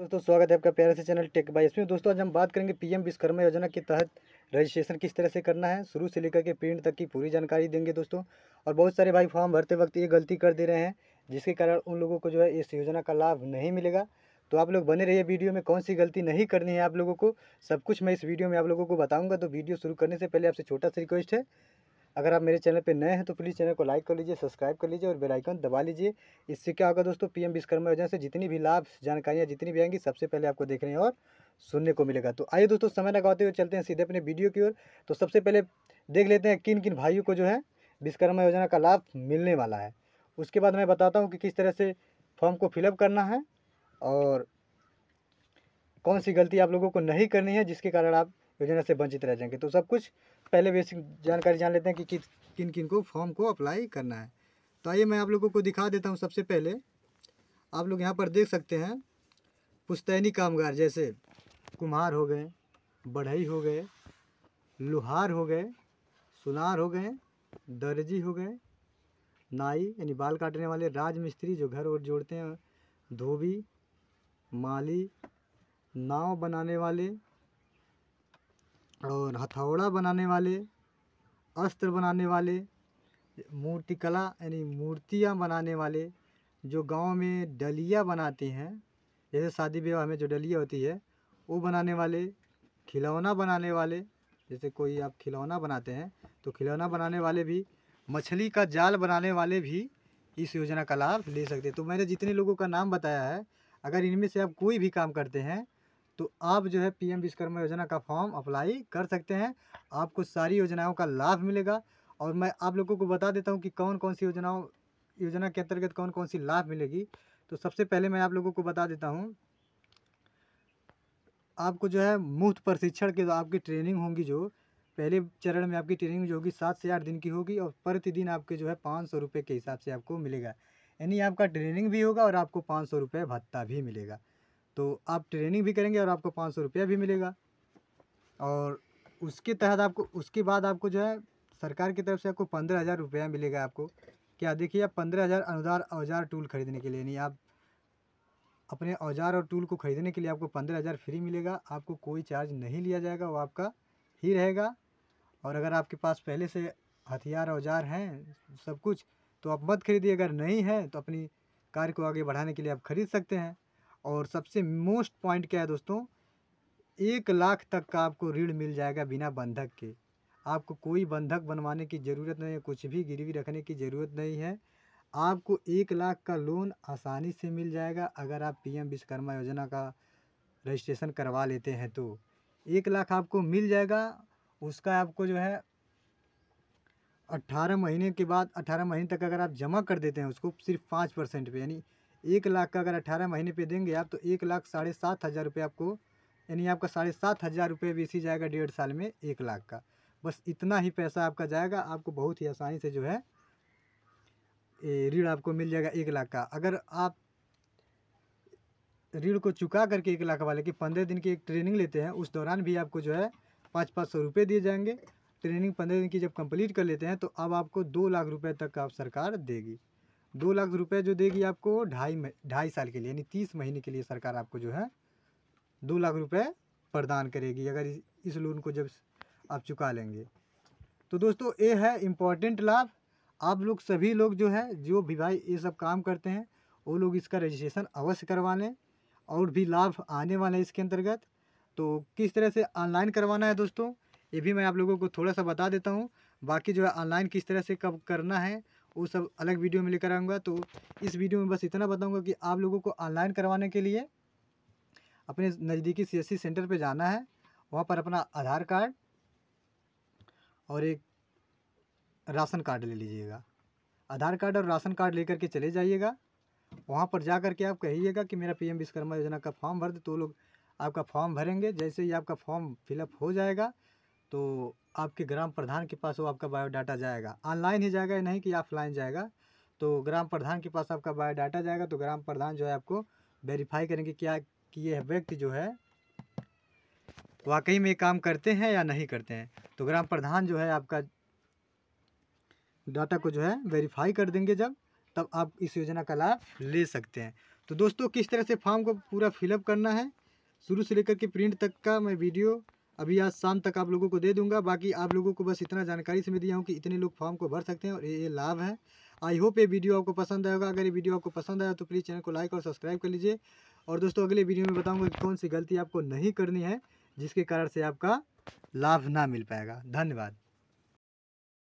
दोस्तों स्वागत है आपका प्यारे से चैनल टेक बाई इसमें दोस्तों आज हम बात करेंगे पीएम विश्वकर्मा योजना के तहत रजिस्ट्रेशन किस तरह से करना है शुरू से लेकर के प्रिंट तक की पूरी जानकारी देंगे दोस्तों और बहुत सारे भाई फॉर्म भरते वक्त ये गलती कर दे रहे हैं जिसके कारण उन लोगों को जो है इस योजना का लाभ नहीं मिलेगा तो आप लोग बने रहिए वीडियो में कौन सी गलती नहीं करनी है आप लोगों को सब कुछ मैं इस वीडियो में आप लोगों को बताऊँगा तो वीडियो शुरू करने से पहले आपसे छोटा सा रिक्वेस्ट है अगर आप मेरे चैनल पर नए हैं तो प्लीज़ चैनल को लाइक कर लीजिए सब्सक्राइब कर लीजिए और आइकन दबा लीजिए इससे क्या होगा दोस्तों पीएम विश्वकर्मा योजना से जितनी भी लाभ जानकारियाँ जितनी भी आएंगी सबसे पहले आपको देखने और सुनने को मिलेगा तो आइए दोस्तों समय लगाते हुए चलते हैं सीधे अपने वीडियो की ओर तो सबसे पहले देख लेते हैं किन किन भाइयों को जो है विश्वकर्मा योजना का लाभ मिलने वाला है उसके बाद मैं बताता हूँ कि किस तरह से फॉर्म को फिलअप करना है और कौन सी गलती आप लोगों को नहीं करनी है जिसके कारण आप योजना से वंचित रह जाएंगे तो सब कुछ पहले बेसिक जानकारी जान लेते हैं कि किस किन किन को फॉर्म को अप्लाई करना है तो आइए मैं आप लोगों को दिखा देता हूँ सबसे पहले आप लोग यहाँ पर देख सकते हैं पुश्तैनी कामगार जैसे कुम्हार हो गए बढ़ई हो गए लोहार हो गए सुनार हो गए दर्जी हो गए नाई यानी बाल काटने वाले राजमिस्त्री जो घर और जोड़ते हैं धोबी माली नाव बनाने वाले और हथौड़ा बनाने वाले अस्त्र बनाने वाले मूर्तिकला यानी मूर्तियाँ बनाने वाले जो गांव में डलिया बनाते हैं जैसे शादी विवाह में जो डलिया होती है वो बनाने वाले खिलौना बनाने वाले जैसे कोई आप खिलौना बनाते हैं तो खिलौना बनाने वाले भी मछली का जाल बनाने वाले भी इस योजना का लाभ ले सकते हैं तो मैंने जितने लोगों का नाम बताया है अगर इनमें से आप कोई भी काम करते हैं तो आप जो है पीएम विश्वकर्मा योजना का फॉर्म अप्लाई कर सकते हैं आपको सारी योजनाओं का लाभ मिलेगा और मैं आप लोगों को बता देता हूँ कि कौन कौन सी योजनाओं योजना के अंतर्गत कौन कौन सी लाभ मिलेगी तो सबसे पहले मैं आप लोगों को बता देता हूँ आपको जो है मुफ्त प्रशिक्षण के आपकी ट्रेनिंग होंगी जो पहले चरण में आपकी ट्रेनिंग जो होगी सात से आठ दिन की होगी और प्रतिदिन आपके जो है पाँच सौ रुपये के हिसाब से आपको मिलेगा यानी आपका ट्रेनिंग भी होगा और आपको पाँच सौ रुपये भत्ता भी मिलेगा तो आप ट्रेनिंग भी करेंगे और आपको पाँच सौ रुपया भी मिलेगा और उसके तहत आपको उसके बाद आपको जो है सरकार की तरफ से आपको पंद्रह हज़ार रुपया मिलेगा आपको क्या देखिए आप पंद्रह हज़ार अनुदार औजार टूल खरीदने के लिए नहीं आप अपने औजार और टूल को ख़रीदने के लिए आपको पंद्रह हज़ार फ्री मिलेगा आपको कोई चार्ज नहीं लिया जाएगा वो आपका ही रहेगा और अगर आपके पास पहले से हथियार औजार हैं सब कुछ तो आप मत खरीदिए अगर नहीं है तो अपनी कार को आगे बढ़ाने के लिए आप खरीद सकते हैं और सबसे मोस्ट पॉइंट क्या है दोस्तों एक लाख तक का आपको ऋण मिल जाएगा बिना बंधक के आपको कोई बंधक बनवाने की ज़रूरत नहीं है कुछ भी गिरवी रखने की ज़रूरत नहीं है आपको एक लाख का लोन आसानी से मिल जाएगा अगर आप पीएम विश्वकर्मा योजना का रजिस्ट्रेशन करवा लेते हैं तो एक लाख आपको मिल जाएगा उसका आपको जो है अट्ठारह महीने के बाद अट्ठारह महीने तक अगर आप जमा कर देते हैं उसको सिर्फ पाँच परसेंट पर यानी एक लाख का अगर अट्ठारह महीने पे देंगे आप तो एक लाख साढ़े सात हज़ार रुपये आपको यानी आपका साढ़े सात हज़ार रुपये भी इसी जाएगा डेढ़ साल में एक लाख का बस इतना ही पैसा आपका जाएगा आपको बहुत ही आसानी से जो है ऋण आपको मिल जाएगा एक लाख का अगर आप ऋण को चुका करके एक लाख वाले की पंद्रह दिन की एक ट्रेनिंग लेते हैं उस दौरान भी आपको जो है पाँच पाँच सौ रुपये दिए जाएंगे ट्रेनिंग पंद्रह दिन की जब कंप्लीट कर लेते हैं तो अब आपको दो लाख रुपए तक आप सरकार देगी दो लाख रुपए जो देगी आपको ढाई ढाई साल के लिए यानी तीस महीने के लिए सरकार आपको जो है दो लाख रुपए प्रदान करेगी अगर इस, इस लोन को जब आप चुका लेंगे तो दोस्तों ये है इम्पोर्टेंट लाभ आप लोग सभी लोग जो है जो भी भाई ये सब काम करते हैं वो लोग इसका रजिस्ट्रेशन अवश्य करवा लें और भी लाभ आने वाले हैं इसके अंतर्गत तो किस तरह से ऑनलाइन करवाना है दोस्तों ये भी मैं आप लोगों को थोड़ा सा बता देता हूँ बाकी जो है ऑनलाइन किस तरह से कब करना है वो सब अलग वीडियो में लेकर आऊँगा तो इस वीडियो में बस इतना बताऊँगा कि आप लोगों को ऑनलाइन करवाने के लिए अपने नज़दीकी सी सेंटर पर जाना है वहाँ पर अपना आधार कार्ड और एक राशन कार्ड ले लीजिएगा आधार कार्ड और राशन कार्ड लेकर के चले जाइएगा वहाँ पर जा कर के आप कहिएगा कि मेरा पीएम विश्वकर्मा योजना का फॉर्म भर दे तो लोग आपका फॉर्म भरेंगे जैसे ही आपका फॉर्म फिलअप हो जाएगा तो आपके ग्राम प्रधान के पास वो आपका बायोडाटा जाएगा ऑनलाइन ही जाएगा नहीं कि ऑफलाइन जाएगा तो ग्राम प्रधान के पास आपका बायोडाटा जाएगा तो ग्राम प्रधान जो है आपको वेरीफाई करेंगे क्या कि यह व्यक्ति जो है वाकई में काम करते हैं या नहीं करते हैं तो ग्राम प्रधान जो है आपका डाटा को जो है वेरीफाई कर देंगे जब तब आप इस योजना का लाभ ले सकते हैं तो दोस्तों किस तरह से फॉर्म को पूरा फिलअप करना है शुरू से लेकर के प्रिंट तक का मैं वीडियो अभी आज शाम तक आप लोगों को दे दूंगा बाकी आप लोगों को बस इतना जानकारी से मैं दिया हूँ कि इतने लोग फॉर्म को भर सकते हैं और ये लाभ है आई होप ये वीडियो आपको पसंद आएगा अगर ये वीडियो आपको पसंद आया तो प्लीज़ चैनल को लाइक और सब्सक्राइब कर लीजिए और दोस्तों अगले वीडियो में बताऊँगा कि कौन सी गलती आपको नहीं करनी है जिसके कारण से आपका लाभ ना मिल पाएगा धन्यवाद